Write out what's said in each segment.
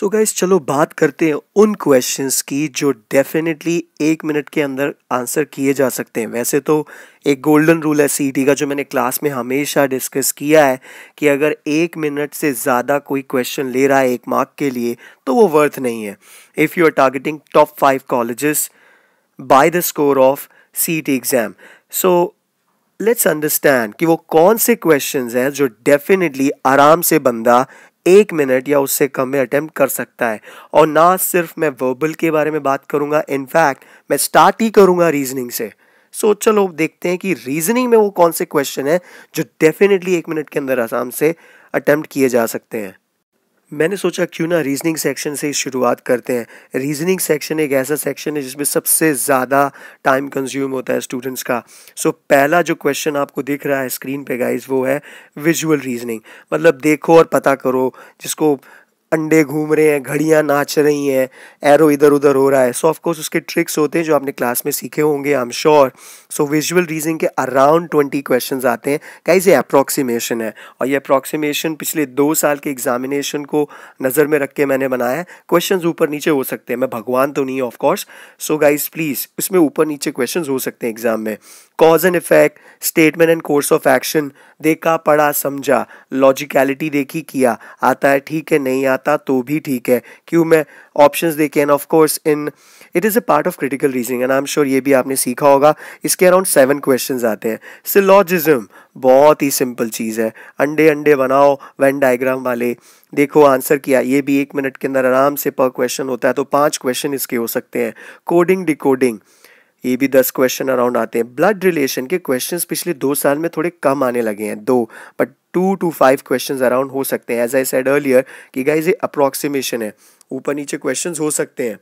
सो so guys चलो बात करते हैं उन क्वेश्चंस की जो डेफिनेटली एक मिनट के अंदर आंसर किए जा सकते हैं वैसे तो एक गोल्डन रूल है सी का जो मैंने क्लास में हमेशा डिस्कस किया है कि अगर एक मिनट से ज़्यादा कोई क्वेश्चन ले रहा है एक मार्क के लिए तो वो वर्थ नहीं है if you are targeting top five colleges by the score of C exam so let's understand कि वो कौन से क्वेश्चंस हैं जो डेफिनेटली आराम से बंदा एक मिनट या उससे कम में अटेम्प्ट कर सकता है और ना सिर्फ मैं वर्बल के बारे में बात करूंगा इनफैक्ट मैं स्टार्ट ही करूँगा रीजनिंग से सो so, चलो देखते हैं कि रीजनिंग में वो कौन से क्वेश्चन हैं जो डेफिनेटली एक मिनट के अंदर आसाम से अटेम्प्ट किए जा सकते हैं मैंने सोचा क्यों ना रीजनिंग सेक्शन से शुरुआत करते हैं रीजनिंग सेक्शन एक ऐसा सेक्शन है जिसमें सबसे ज़्यादा टाइम कंज्यूम होता है स्टूडेंट्स का सो so, पहला जो क्वेश्चन आपको दिख रहा है स्क्रीन पे गाइस वो है विजुअल रीजनिंग मतलब देखो और पता करो जिसको अंडे घूम रहे हैं घड़ियाँ नाच रही हैं एरो इधर उधर हो रहा है सो ऑफकोर्स उसके ट्रिक्स होते हैं जो आपने क्लास में सीखे होंगे I am sure so visual reasoning के अराउंड ट्वेंटी क्वेश्चन आते हैं गाइज ये अप्रॉक्सीमेशन है और ये अप्रॉक्सीमेशन पिछले दो साल के एग्जामिनेशन को नज़र में रख के मैंने बनाया है क्वेश्चन ऊपर नीचे हो सकते हैं मैं भगवान तो नहीं ऑफकोर्स सो गाइज प्लीज़ इसमें ऊपर नीचे क्वेश्चन हो सकते हैं एग्जाम में cause and effect statement and course of action देखा पढ़ा समझा लॉजिकलिटी देखी किया आता है ठीक है नहीं आता तो भी ठीक है क्यों मैं ऑप्शंस देखे and of course in it is a part of critical reasoning and I am sure ये भी आपने सीखा होगा इसके अराउंड सेवन क्वेश्चन आते हैं सिलॉजिज्म बहुत ही सिंपल चीज़ है अंडे अंडे बनाओ वेन डायग्राम वाले देखो आंसर किया ये भी एक मिनट के अंदर आराम से पर क्वेश्चन होता है तो पांच क्वेश्चन इसके हो सकते हैं कोडिंग डिकोडिंग ये भी दस क्वेश्चन अराउंड आते हैं ब्लड रिलेशन के क्वेश्चंस पिछले दो साल में थोड़े कम आने लगे हैं दो but two to five question around हो सकते हैं एज आई सेड अर्लियर कि गाइज ये अप्रॉक्सीमेशन है ऊपर नीचे क्वेश्चन हो सकते हैं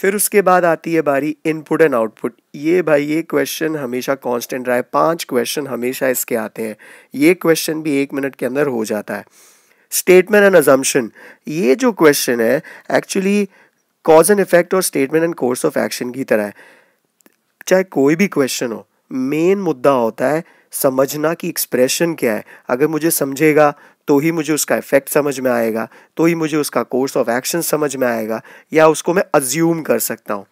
फिर उसके बाद आती है बारी इनपुट एंड आउटपुट ये भाई ये क्वेश्चन हमेशा कांस्टेंट रहा है पांच क्वेश्चन हमेशा इसके आते हैं ये क्वेश्चन भी एक मिनट के अंदर हो जाता है स्टेटमेंट एंड अजम्पन ये जो क्वेश्चन है एक्चुअली कॉज एंड इफेक्ट और statement and course of action की तरह है चाहे कोई भी क्वेश्चन हो मेन मुद्दा होता है समझना कि एक्सप्रेशन क्या है अगर मुझे समझेगा तो ही मुझे उसका इफेक्ट समझ में आएगा तो ही मुझे उसका कोर्स ऑफ एक्शन समझ में आएगा या उसको मैं अज्यूम कर सकता हूँ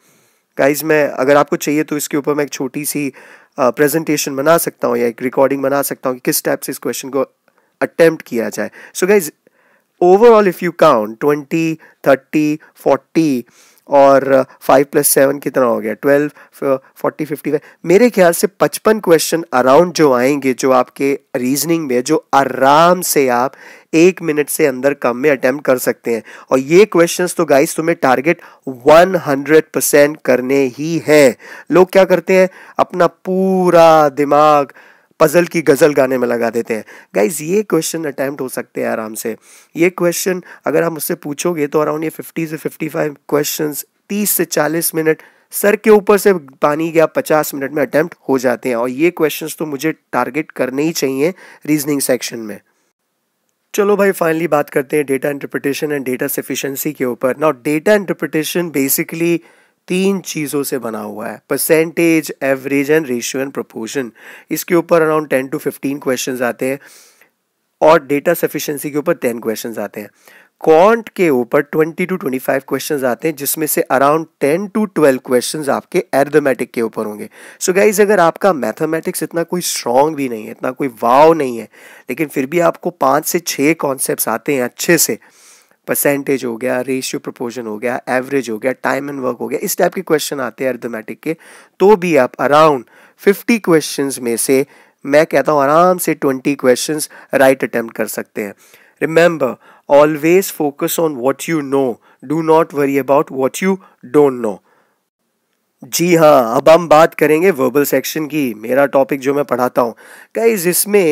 गाइज मैं अगर आपको चाहिए तो इसके ऊपर मैं एक छोटी सी प्रेजेंटेशन बना सकता हूँ या एक रिकॉर्डिंग बना सकता हूँ कि किस टाइप से इस क्वेश्चन को अटैम्प्ट किया जाए so guys overall if you count twenty thirty forty और फाइव प्लस सेवन कितना हो गया ट्वेल्व फोर्टी फिफ्टी फाइव मेरे ख्याल से पचपन क्वेश्चन अराउंड जो आएंगे जो आपके रीजनिंग में जो आराम से आप एक मिनट से अंदर कम में अटेम्प्ट कर सकते हैं और ये क्वेश्चंस तो गाइस तुम्हें टारगेट 100 परसेंट करने ही हैं लोग क्या करते हैं अपना पूरा दिमाग पज़ल की गज़ल गाने में लगा देते हैं गाइज ये क्वेश्चन अटैम्प्ट हो सकते हैं आराम से ये क्वेश्चन अगर हम उससे पूछोगे तो अराउंड ये फिफ्टी से फिफ्टी फाइव क्वेश्चन तीस से चालीस मिनट सर के ऊपर से पानी गया पचास मिनट में अटैम्प्ट हो जाते हैं और ये क्वेश्चन तो मुझे टारगेट करने ही चाहिए रीजनिंग सेक्शन में चलो भाई फाइनली बात करते हैं data interpretation and data sufficiency के ऊपर नाउ डेटा इंटरप्रिटेशन बेसिकली तीन चीज़ों से बना हुआ है percentage average and ratio and proportion इसके ऊपर around ten to fifteen question आते हैं और डेटा सफिशेंसी के ऊपर टेन क्वेश्चन आते हैं कॉन्ट के ऊपर twenty to twenty five question आते हैं जिसमें से around ten to twelve question आपके एर्थमेटिक के ऊपर होंगे सो गाइज अगर आपका मैथमेटिक्स इतना कोई स्ट्रॉन्ग भी नहीं है इतना कोई वाव नहीं है लेकिन फिर भी आपको पाँच से छः कॉन्सेप्ट आते हैं अच्छे से परसेंटेज हो गया रेशियो प्रपोजन हो गया एवरेज हो गया टाइम एंड वर्क हो गया इस टाइप के क्वेश्चन आते हैं अर्थमेटिक के तो भी आप अराउंड फिफ्टी क्वेश्चन में से मैं कहता हूँ आराम से ट्वेंटी क्वेश्चन राइट अटेम्प्ट कर सकते हैं remember always focus on what you know do not worry about what you don't know जी हाँ अब हम बात करेंगे वर्बल सेक्शन की मेरा टॉपिक जो मैं पढ़ाता हूँ कई इसमें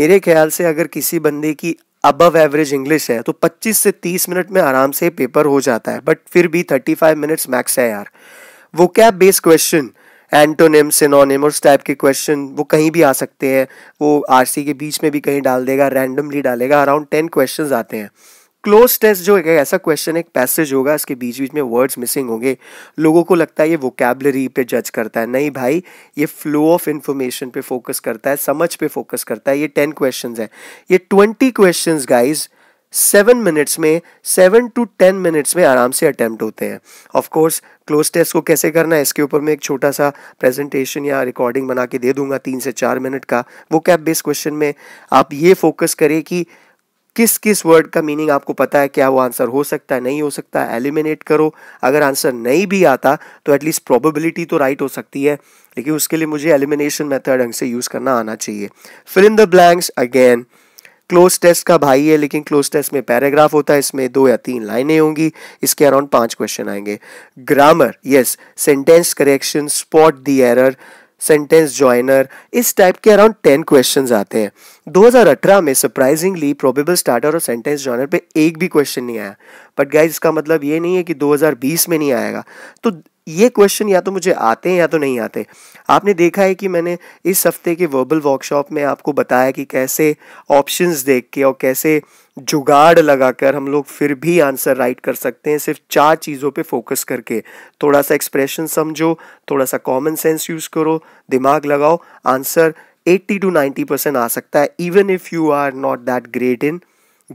मेरे ख्याल से अगर किसी बंदे की अबव एवरेज इंग्लिश है तो 25 से 30 मिनट में आराम से पेपर हो जाता है बट फिर भी 35 मिनट्स मैक्स है यार वो क्या बेस्ड क्वेश्चन एंटोनिम सिनोनिम और उस टाइप के क्वेश्चन वो कहीं भी आ सकते हैं वो आरसी के बीच में भी कहीं डाल देगा रैंडमली डालेगा अराउंड टेन क्वेश्चन आते हैं क्लोज टेस्ट जो है ऐसा क्वेश्चन एक पैसेज होगा इसके बीच बीच में वर्ड्स मिसिंग होंगे लोगों को लगता है ये वोकेबलरी पे जज करता है नहीं भाई ये फ्लो ऑफ इन्फॉर्मेशन पे फोकस करता है समझ पे फोकस करता है ये टेन क्वेश्चन है ये twenty question guys seven minutes में सेवन टू टेन मिनट्स में आराम से अटैम्प्ट होते हैं ऑफ कोर्स क्लोज टेस्ट को कैसे करना है इसके ऊपर मैं एक छोटा सा प्रेजेंटेशन या रिकॉर्डिंग बना के दे दूंगा तीन से चार मिनट का वो कैप बेस्ड क्वेश्चन में आप ये फोकस करें कि किस किस वर्ड का मीनिंग आपको पता है क्या वो आंसर हो सकता है नहीं हो सकता है एलिमिनेट करो अगर आंसर नहीं भी आता तो एटलीस्ट प्रोबेबिलिटी तो राइट हो सकती है लेकिन उसके लिए मुझे एलिमिनेशन मेथड ढंग से यूज़ करना आना चाहिए fill in the blanks again cloze test का भाई है लेकिन क्लोज टेस्ट में पैराग्राफ होता है इसमें दो या तीन लाइनें होंगी इसके अराउंड पांच क्वेश्चन आएंगे grammar yes sentence correction spot the error sentence joiner इस टाइप के अराउंड टेन क्वेश्चंस आते हैं 2018 में सरप्राइजिंगली प्रोबेबल स्टार्टर और सेंटेंस जॉनर पे एक भी क्वेश्चन नहीं आया बट गाइज इसका मतलब ये नहीं है कि 2020 में नहीं आएगा तो ये क्वेश्चन या तो मुझे आते हैं या तो नहीं आते आपने देखा है कि मैंने इस हफ्ते के वर्बल वर्कशॉप में आपको बताया कि कैसे ऑप्शंस देख के और कैसे जुगाड़ लगाकर हम लोग फिर भी आंसर राइट कर सकते हैं सिर्फ चार चीज़ों पे फोकस करके थोड़ा सा एक्सप्रेशन समझो थोड़ा सा कॉमन सेंस यूज़ करो दिमाग लगाओ आंसर 80 टू 90 परसेंट आ सकता है even if you are not that great in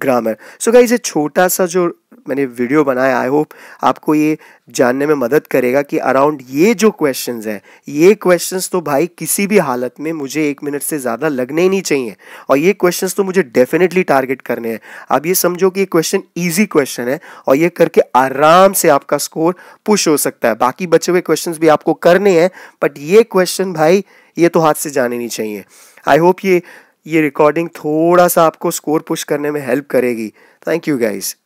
grammar so guys ये छोटा सा जो मैंने वीडियो बनाया आई होप आपको ये जानने में मदद करेगा कि अराउंड ये जो क्वेश्चंस हैं ये क्वेश्चंस तो भाई किसी भी हालत में मुझे एक मिनट से ज़्यादा लगने ही नहीं चाहिए और ये क्वेश्चंस तो मुझे डेफिनेटली टारगेट करने हैं अब ये समझो कि ये क्वेश्चन ईजी क्वेश्चन है और ये करके आराम से आपका स्कोर पुश हो सकता है बाकी बचे हुए क्वेश्चन भी आपको करने हैं बट ये क्वेश्चन भाई ये तो हाथ से जाने नहीं चाहिए आई होप ये ये रिकॉर्डिंग थोड़ा सा आपको स्कोर पुश करने में हेल्प करेगी थैंक यू गाइस